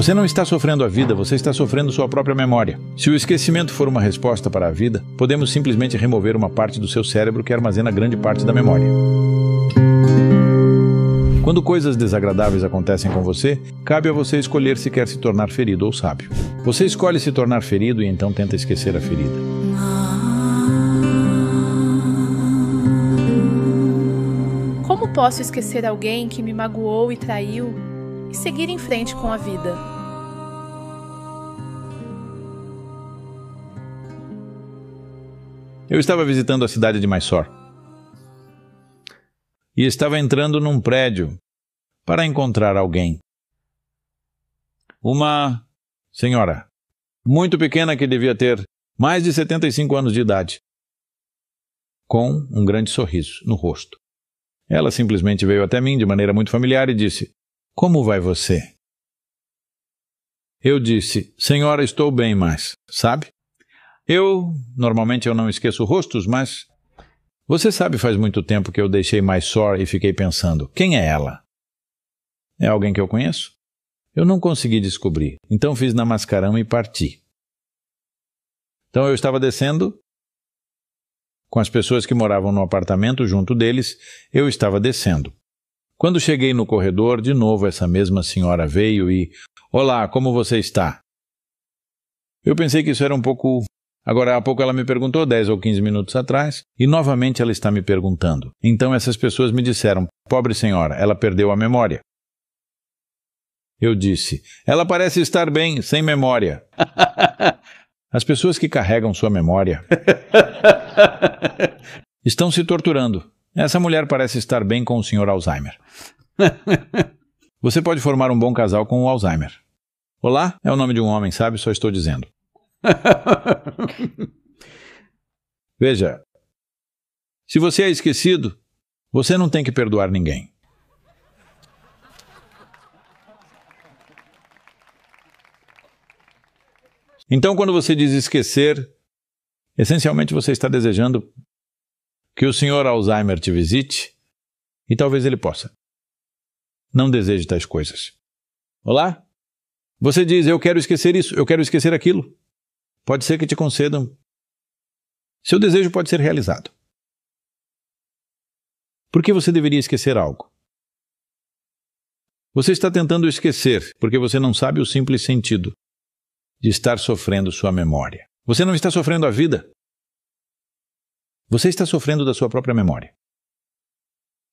Você não está sofrendo a vida, você está sofrendo sua própria memória. Se o esquecimento for uma resposta para a vida, podemos simplesmente remover uma parte do seu cérebro que armazena grande parte da memória. Quando coisas desagradáveis acontecem com você, cabe a você escolher se quer se tornar ferido ou sábio. Você escolhe se tornar ferido e então tenta esquecer a ferida. Como posso esquecer alguém que me magoou e traiu e seguir em frente com a vida? Eu estava visitando a cidade de Mysore e estava entrando num prédio para encontrar alguém. Uma senhora, muito pequena que devia ter mais de 75 anos de idade, com um grande sorriso no rosto. Ela simplesmente veio até mim de maneira muito familiar e disse: Como vai você? Eu disse: Senhora, estou bem, mas, sabe? Eu, normalmente eu não esqueço rostos, mas você sabe faz muito tempo que eu deixei mais só e fiquei pensando, quem é ela? É alguém que eu conheço? Eu não consegui descobrir, então fiz na mascarama e parti. Então eu estava descendo com as pessoas que moravam no apartamento junto deles, eu estava descendo. Quando cheguei no corredor, de novo essa mesma senhora veio e: Olá, como você está? Eu pensei que isso era um pouco Agora há pouco ela me perguntou, 10 ou 15 minutos atrás, e novamente ela está me perguntando. Então essas pessoas me disseram: Pobre senhora, ela perdeu a memória. Eu disse: Ela parece estar bem, sem memória. As pessoas que carregam sua memória estão se torturando. Essa mulher parece estar bem com o senhor Alzheimer. Você pode formar um bom casal com o Alzheimer. Olá é o nome de um homem, sabe? Só estou dizendo. Veja, se você é esquecido, você não tem que perdoar ninguém. Então, quando você diz esquecer, essencialmente você está desejando que o senhor Alzheimer te visite e talvez ele possa. Não deseje tais coisas. Olá? Você diz, eu quero esquecer isso, eu quero esquecer aquilo. Pode ser que te concedam. Seu desejo pode ser realizado. Por que você deveria esquecer algo? Você está tentando esquecer porque você não sabe o simples sentido de estar sofrendo sua memória. Você não está sofrendo a vida. Você está sofrendo da sua própria memória.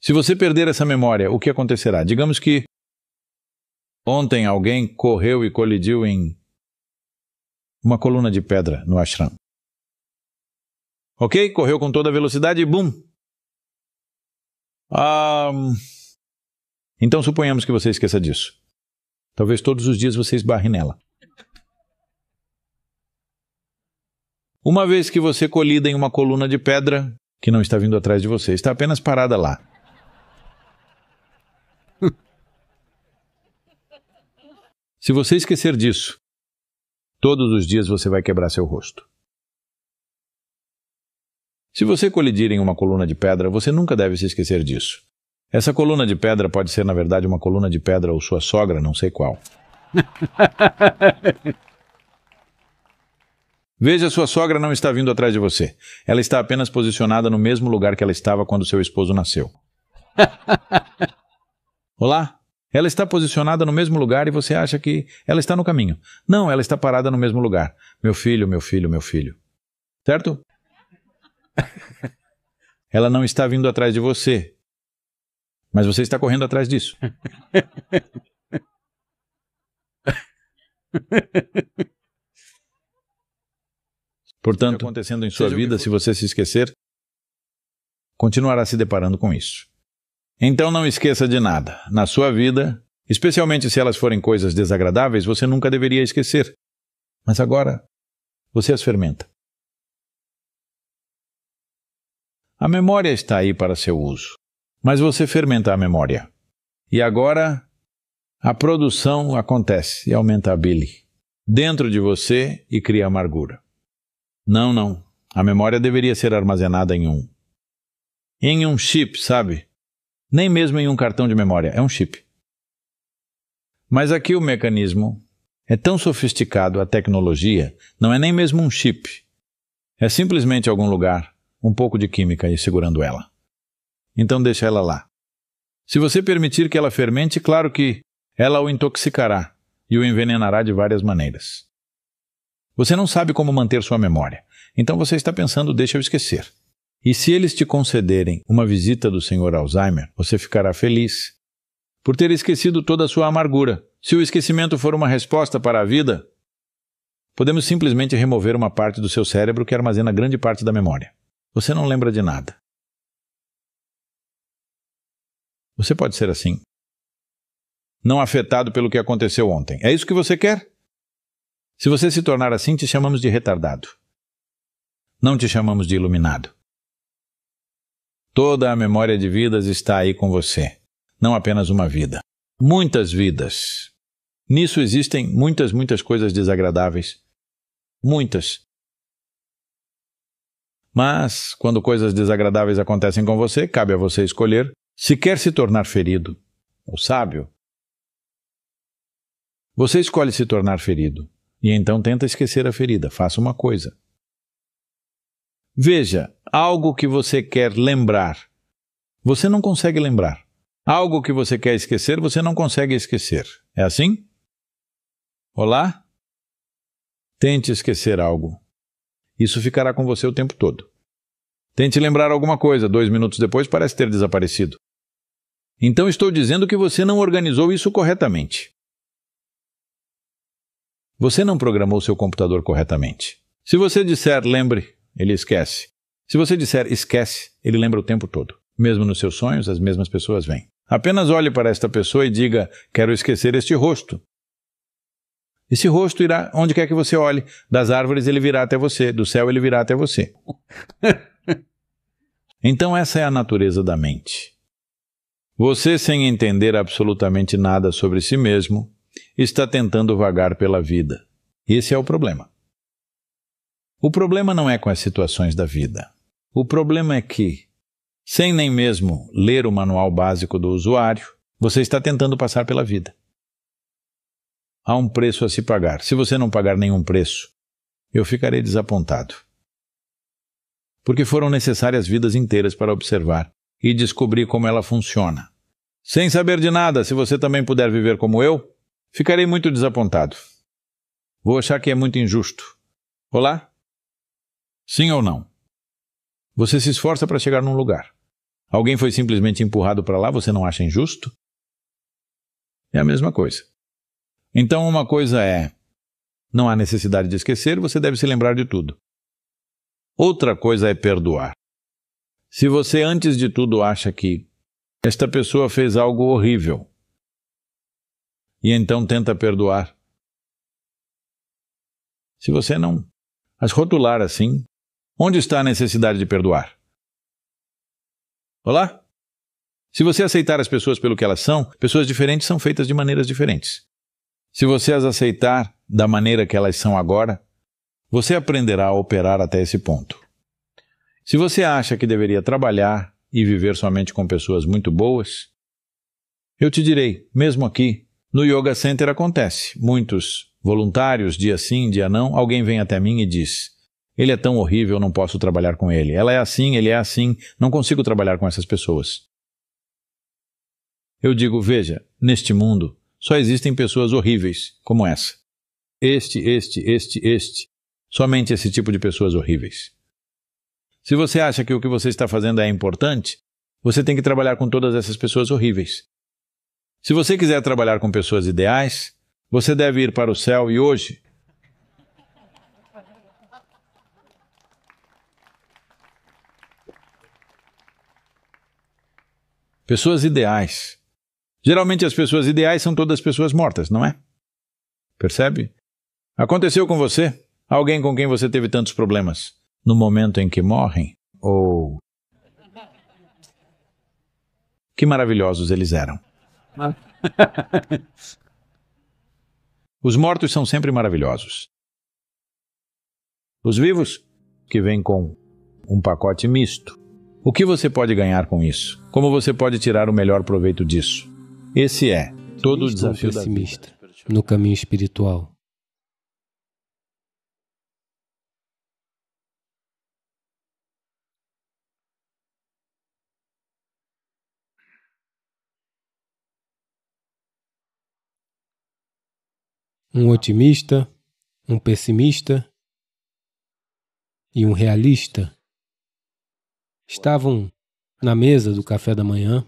Se você perder essa memória, o que acontecerá? Digamos que ontem alguém correu e colidiu em uma coluna de pedra no ashram. Ok? Correu com toda a velocidade e bum! Ah, então suponhamos que você esqueça disso. Talvez todos os dias você esbarre nela. Uma vez que você é colida em uma coluna de pedra que não está vindo atrás de você, está apenas parada lá. Se você esquecer disso, Todos os dias você vai quebrar seu rosto. Se você colidir em uma coluna de pedra, você nunca deve se esquecer disso. Essa coluna de pedra pode ser, na verdade, uma coluna de pedra ou sua sogra, não sei qual. Veja, sua sogra não está vindo atrás de você. Ela está apenas posicionada no mesmo lugar que ela estava quando seu esposo nasceu. Olá, ela está posicionada no mesmo lugar e você acha que ela está no caminho. Não, ela está parada no mesmo lugar. Meu filho, meu filho, meu filho. Certo? ela não está vindo atrás de você. Mas você está correndo atrás disso. Portanto, acontecendo em sua vida, se você se esquecer, continuará se deparando com isso. Então não esqueça de nada. Na sua vida, especialmente se elas forem coisas desagradáveis, você nunca deveria esquecer. Mas agora, você as fermenta. A memória está aí para seu uso, mas você fermenta a memória. E agora, a produção acontece e aumenta a bile dentro de você e cria amargura. Não, não. A memória deveria ser armazenada em um. Em um chip, sabe? nem mesmo em um cartão de memória, é um chip. Mas aqui o mecanismo é tão sofisticado, a tecnologia não é nem mesmo um chip. É simplesmente algum lugar, um pouco de química e segurando ela. Então deixa ela lá. Se você permitir que ela fermente, claro que ela o intoxicará e o envenenará de várias maneiras. Você não sabe como manter sua memória, então você está pensando, deixa eu esquecer. E se eles te concederem uma visita do senhor Alzheimer, você ficará feliz por ter esquecido toda a sua amargura. Se o esquecimento for uma resposta para a vida, podemos simplesmente remover uma parte do seu cérebro que armazena grande parte da memória. Você não lembra de nada. Você pode ser assim. Não afetado pelo que aconteceu ontem. É isso que você quer? Se você se tornar assim, te chamamos de retardado. Não te chamamos de iluminado. Toda a memória de vidas está aí com você. Não apenas uma vida. Muitas vidas. Nisso existem muitas, muitas coisas desagradáveis. Muitas. Mas, quando coisas desagradáveis acontecem com você, cabe a você escolher se quer se tornar ferido ou sábio. Você escolhe se tornar ferido e então tenta esquecer a ferida. Faça uma coisa. Veja, Algo que você quer lembrar, você não consegue lembrar. Algo que você quer esquecer, você não consegue esquecer. É assim? Olá? Tente esquecer algo. Isso ficará com você o tempo todo. Tente lembrar alguma coisa, dois minutos depois parece ter desaparecido. Então estou dizendo que você não organizou isso corretamente. Você não programou seu computador corretamente. Se você disser lembre, ele esquece. Se você disser esquece, ele lembra o tempo todo. Mesmo nos seus sonhos, as mesmas pessoas vêm. Apenas olhe para esta pessoa e diga: Quero esquecer este rosto. Esse rosto irá onde quer que você olhe. Das árvores ele virá até você, do céu ele virá até você. então, essa é a natureza da mente. Você, sem entender absolutamente nada sobre si mesmo, está tentando vagar pela vida. Esse é o problema. O problema não é com as situações da vida. O problema é que, sem nem mesmo ler o manual básico do usuário, você está tentando passar pela vida. Há um preço a se pagar. Se você não pagar nenhum preço, eu ficarei desapontado. Porque foram necessárias vidas inteiras para observar e descobrir como ela funciona. Sem saber de nada, se você também puder viver como eu, ficarei muito desapontado. Vou achar que é muito injusto. Olá? Sim ou não? Você se esforça para chegar num lugar. Alguém foi simplesmente empurrado para lá, você não acha injusto? É a mesma coisa. Então, uma coisa é: não há necessidade de esquecer, você deve se lembrar de tudo. Outra coisa é perdoar. Se você, antes de tudo, acha que esta pessoa fez algo horrível e então tenta perdoar, se você não as rotular assim, Onde está a necessidade de perdoar? Olá? Se você aceitar as pessoas pelo que elas são, pessoas diferentes são feitas de maneiras diferentes. Se você as aceitar da maneira que elas são agora, você aprenderá a operar até esse ponto. Se você acha que deveria trabalhar e viver somente com pessoas muito boas, eu te direi, mesmo aqui, no Yoga Center acontece. Muitos voluntários, dia sim, dia não, alguém vem até mim e diz: ele é tão horrível, eu não posso trabalhar com ele. Ela é assim, ele é assim, não consigo trabalhar com essas pessoas. Eu digo, veja, neste mundo só existem pessoas horríveis como essa. Este, este, este, este. Somente esse tipo de pessoas horríveis. Se você acha que o que você está fazendo é importante, você tem que trabalhar com todas essas pessoas horríveis. Se você quiser trabalhar com pessoas ideais, você deve ir para o céu e hoje Pessoas ideais. Geralmente as pessoas ideais são todas pessoas mortas, não é? Percebe? Aconteceu com você? Alguém com quem você teve tantos problemas? No momento em que morrem? Ou. Que maravilhosos eles eram. Os mortos são sempre maravilhosos. Os vivos, que vêm com um pacote misto. O que você pode ganhar com isso? Como você pode tirar o melhor proveito disso? Esse é todo o desafio pessimista da vida. no caminho espiritual. um otimista, um pessimista e um realista. Estavam na mesa do café da manhã.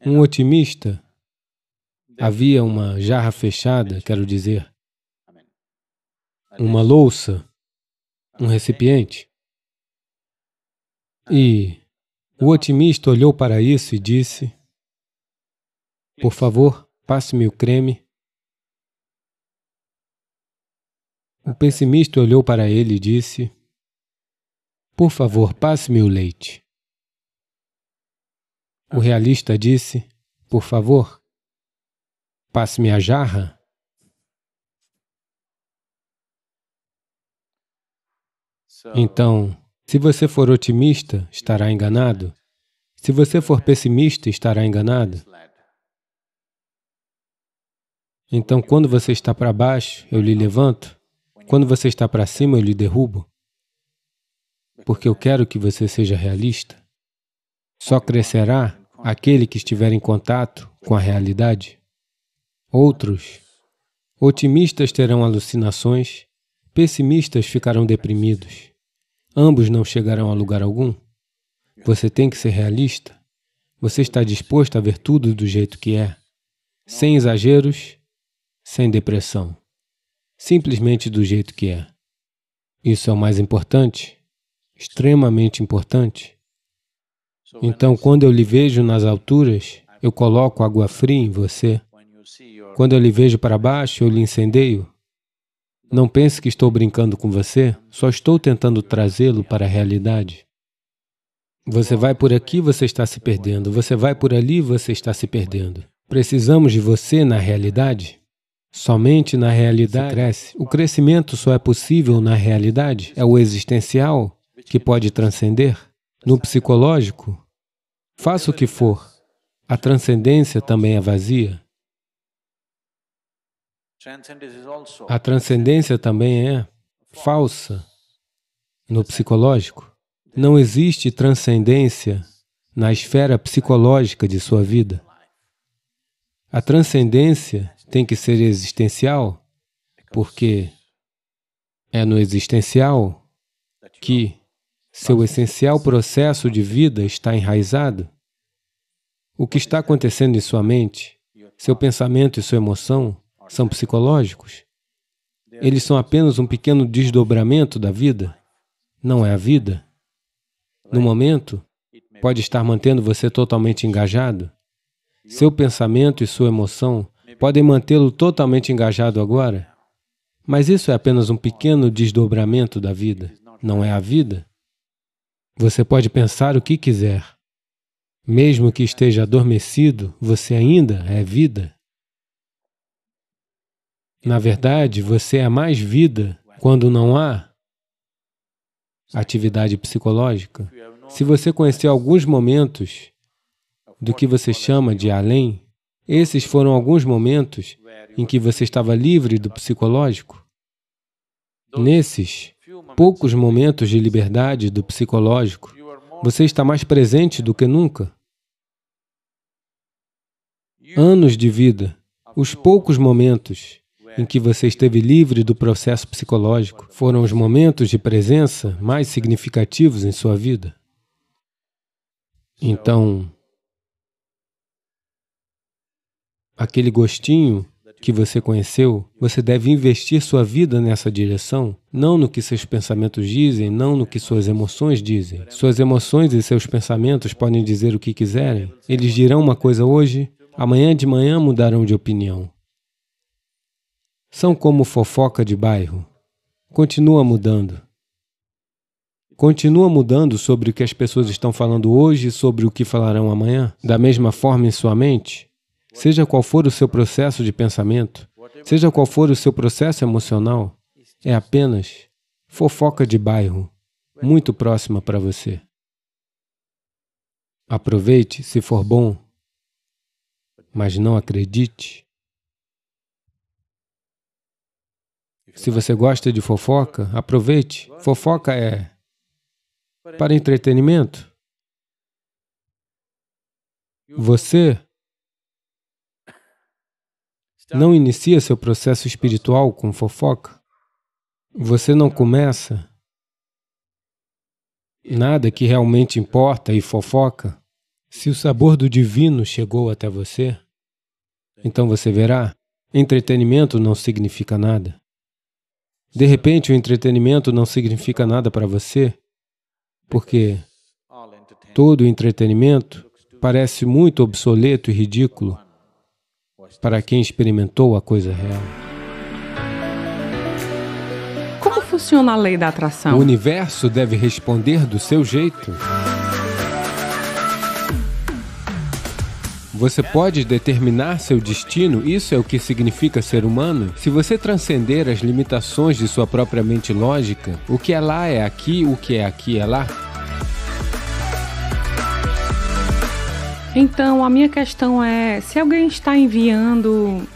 Um otimista havia uma jarra fechada, quero dizer, uma louça, um recipiente. E o otimista olhou para isso e disse: Por favor, passe-me o creme. O pessimista olhou para ele e disse: por favor, passe-me o leite. O realista disse: Por favor, passe-me a jarra. Então, se você for otimista, estará enganado. Se você for pessimista, estará enganado. Então, quando você está para baixo, eu lhe levanto. Quando você está para cima, eu lhe derrubo porque eu quero que você seja realista. Só crescerá aquele que estiver em contato com a realidade. Outros, otimistas terão alucinações, pessimistas ficarão deprimidos. Ambos não chegarão a lugar algum. Você tem que ser realista. Você está disposto a ver tudo do jeito que é, sem exageros, sem depressão, simplesmente do jeito que é. Isso é o mais importante extremamente importante. Então, quando eu lhe vejo nas alturas, eu coloco água fria em você. Quando eu lhe vejo para baixo, eu lhe incendeio. Não pense que estou brincando com você, só estou tentando trazê-lo para a realidade. Você vai por aqui, você está se perdendo. Você vai por ali, você está se perdendo. Precisamos de você na realidade. Somente na realidade cresce. O crescimento só é possível na realidade. É o existencial que pode transcender? No psicológico, faça o que for, a transcendência também é vazia. A transcendência também é falsa no psicológico. Não existe transcendência na esfera psicológica de sua vida. A transcendência tem que ser existencial, porque é no existencial que seu essencial processo de vida está enraizado? O que está acontecendo em sua mente, seu pensamento e sua emoção são psicológicos? Eles são apenas um pequeno desdobramento da vida? Não é a vida? No momento, pode estar mantendo você totalmente engajado? Seu pensamento e sua emoção podem mantê-lo totalmente engajado agora? Mas isso é apenas um pequeno desdobramento da vida, não é a vida? Você pode pensar o que quiser. Mesmo que esteja adormecido, você ainda é vida. Na verdade, você é mais vida quando não há atividade psicológica. Se você conhecer alguns momentos do que você chama de além, esses foram alguns momentos em que você estava livre do psicológico. Nesses, poucos momentos de liberdade do psicológico, você está mais presente do que nunca. Anos de vida, os poucos momentos em que você esteve livre do processo psicológico foram os momentos de presença mais significativos em sua vida. Então, aquele gostinho que você conheceu, você deve investir sua vida nessa direção, não no que seus pensamentos dizem, não no que suas emoções dizem. Suas emoções e seus pensamentos podem dizer o que quiserem. Eles dirão uma coisa hoje, amanhã de manhã mudarão de opinião. São como fofoca de bairro. Continua mudando. Continua mudando sobre o que as pessoas estão falando hoje e sobre o que falarão amanhã, da mesma forma em sua mente, Seja qual for o seu processo de pensamento, seja qual for o seu processo emocional, é apenas fofoca de bairro, muito próxima para você. Aproveite se for bom, mas não acredite. Se você gosta de fofoca, aproveite. Fofoca é para entretenimento. Você Tá. não inicia seu processo espiritual com fofoca. Você não começa nada que realmente importa e fofoca. Se o sabor do divino chegou até você, então você verá, entretenimento não significa nada. De repente, o entretenimento não significa nada para você, porque todo entretenimento parece muito obsoleto e ridículo para quem experimentou a coisa real. Como funciona a lei da atração? O universo deve responder do seu jeito. Você pode determinar seu destino, isso é o que significa ser humano? Se você transcender as limitações de sua própria mente lógica, o que é lá é aqui, o que é aqui é lá. Então, a minha questão é: se alguém está enviando.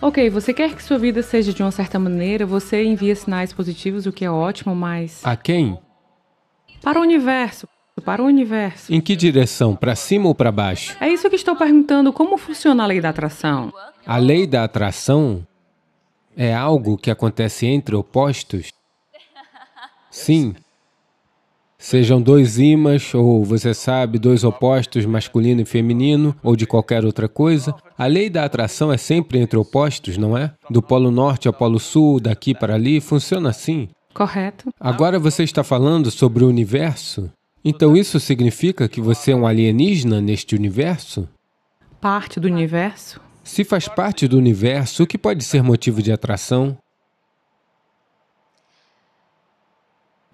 Ok, você quer que sua vida seja de uma certa maneira, você envia sinais positivos, o que é ótimo, mas. A quem? Para o universo. Para o universo. Em que direção? Para cima ou para baixo? É isso que estou perguntando: como funciona a lei da atração? A lei da atração é algo que acontece entre opostos? Sim, Sejam dois ímãs, ou você sabe, dois opostos, masculino e feminino, ou de qualquer outra coisa, a lei da atração é sempre entre opostos, não é? Do polo norte ao polo sul, daqui para ali, funciona assim. Correto. Agora você está falando sobre o universo. Então isso significa que você é um alienígena neste universo? Parte do universo? Se faz parte do universo, o que pode ser motivo de atração?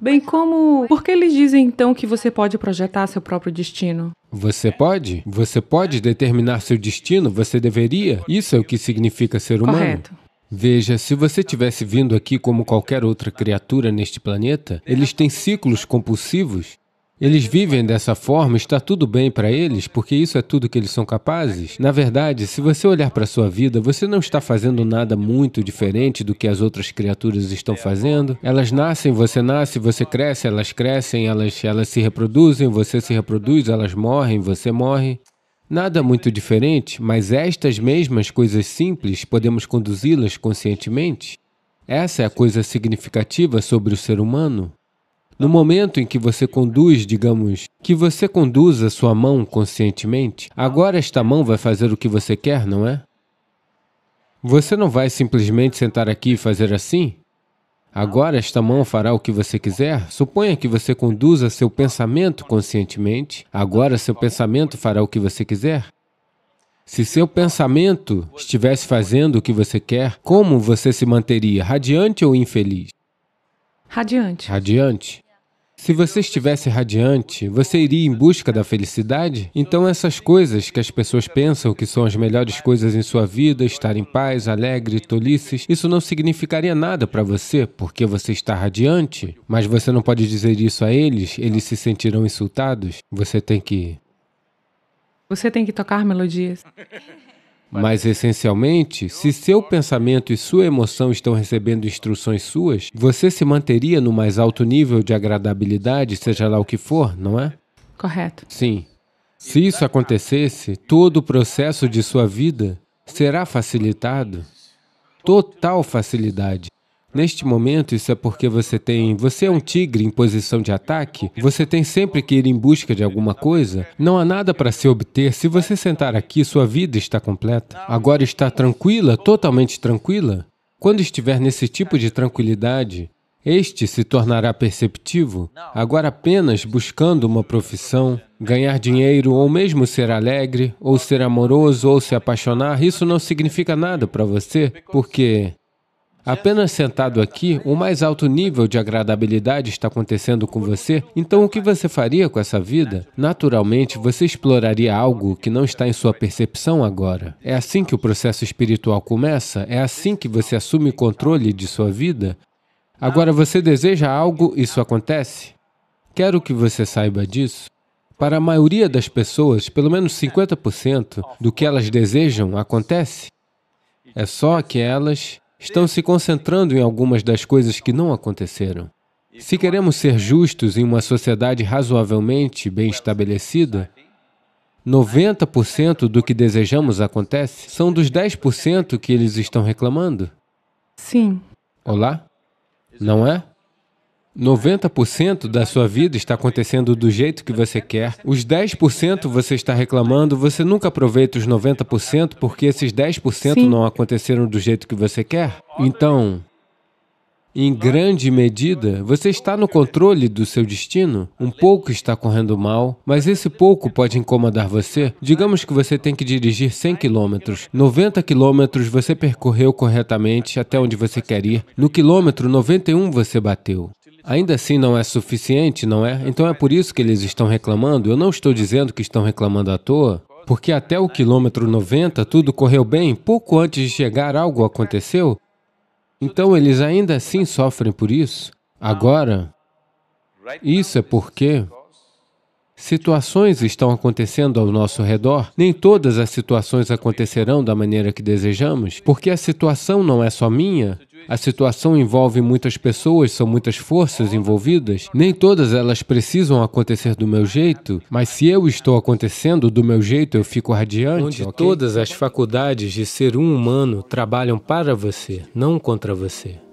Bem como, por que eles dizem então que você pode projetar seu próprio destino? Você pode? Você pode determinar seu destino? Você deveria? Isso é o que significa ser humano. Correto. Veja, se você tivesse vindo aqui como qualquer outra criatura neste planeta, eles têm ciclos compulsivos eles vivem dessa forma, está tudo bem para eles, porque isso é tudo que eles são capazes? Na verdade, se você olhar para a sua vida, você não está fazendo nada muito diferente do que as outras criaturas estão fazendo. Elas nascem, você nasce, você cresce, elas crescem, elas, elas se reproduzem, você se reproduz, elas morrem, você morre. Nada muito diferente, mas estas mesmas coisas simples podemos conduzi-las conscientemente. Essa é a coisa significativa sobre o ser humano. No momento em que você conduz, digamos, que você conduza sua mão conscientemente, agora esta mão vai fazer o que você quer, não é? Você não vai simplesmente sentar aqui e fazer assim? Agora esta mão fará o que você quiser. Suponha que você conduza seu pensamento conscientemente. Agora seu pensamento fará o que você quiser. Se seu pensamento estivesse fazendo o que você quer, como você se manteria, radiante ou infeliz? Radiante. Radiante. Se você estivesse radiante, você iria em busca da felicidade? Então, essas coisas que as pessoas pensam que são as melhores coisas em sua vida, estar em paz, alegre, tolices, isso não significaria nada para você, porque você está radiante. Mas você não pode dizer isso a eles, eles se sentirão insultados. Você tem que. Você tem que tocar melodias. Mas, essencialmente, se seu pensamento e sua emoção estão recebendo instruções suas, você se manteria no mais alto nível de agradabilidade, seja lá o que for, não é? Correto. Sim. Se isso acontecesse, todo o processo de sua vida será facilitado. Total facilidade. Neste momento, isso é porque você tem. Você é um tigre em posição de ataque, você tem sempre que ir em busca de alguma coisa. Não há nada para se obter. Se você sentar aqui, sua vida está completa. Agora está tranquila, totalmente tranquila. Quando estiver nesse tipo de tranquilidade, este se tornará perceptivo, agora apenas buscando uma profissão, ganhar dinheiro ou mesmo ser alegre, ou ser amoroso ou se apaixonar, isso não significa nada para você, porque Apenas sentado aqui, o mais alto nível de agradabilidade está acontecendo com você, então o que você faria com essa vida? Naturalmente, você exploraria algo que não está em sua percepção agora. É assim que o processo espiritual começa? É assim que você assume o controle de sua vida? Agora você deseja algo, isso acontece? Quero que você saiba disso. Para a maioria das pessoas, pelo menos 50% do que elas desejam acontece. É só que elas estão se concentrando em algumas das coisas que não aconteceram. Se queremos ser justos em uma sociedade razoavelmente bem estabelecida, 90% do que desejamos acontece são dos 10% que eles estão reclamando. Sim. Olá? Não é? 90% da sua vida está acontecendo do jeito que você quer. Os 10% você está reclamando, você nunca aproveita os 90% porque esses 10% Sim. não aconteceram do jeito que você quer. Então, em grande medida, você está no controle do seu destino. Um pouco está correndo mal, mas esse pouco pode incomodar você. Digamos que você tem que dirigir 100 quilômetros. 90 quilômetros você percorreu corretamente até onde você quer ir. No quilômetro 91 você bateu. Ainda assim não é suficiente, não é? Então é por isso que eles estão reclamando. Eu não estou dizendo que estão reclamando à toa, porque até o quilômetro 90 tudo correu bem, pouco antes de chegar algo aconteceu. Então eles ainda assim sofrem por isso. Agora, isso é porque Situações estão acontecendo ao nosso redor. Nem todas as situações acontecerão da maneira que desejamos, porque a situação não é só minha, a situação envolve muitas pessoas, são muitas forças envolvidas. Nem todas elas precisam acontecer do meu jeito, mas se eu estou acontecendo do meu jeito, eu fico radiante. Onde okay? todas as faculdades de ser um humano trabalham para você, não contra você.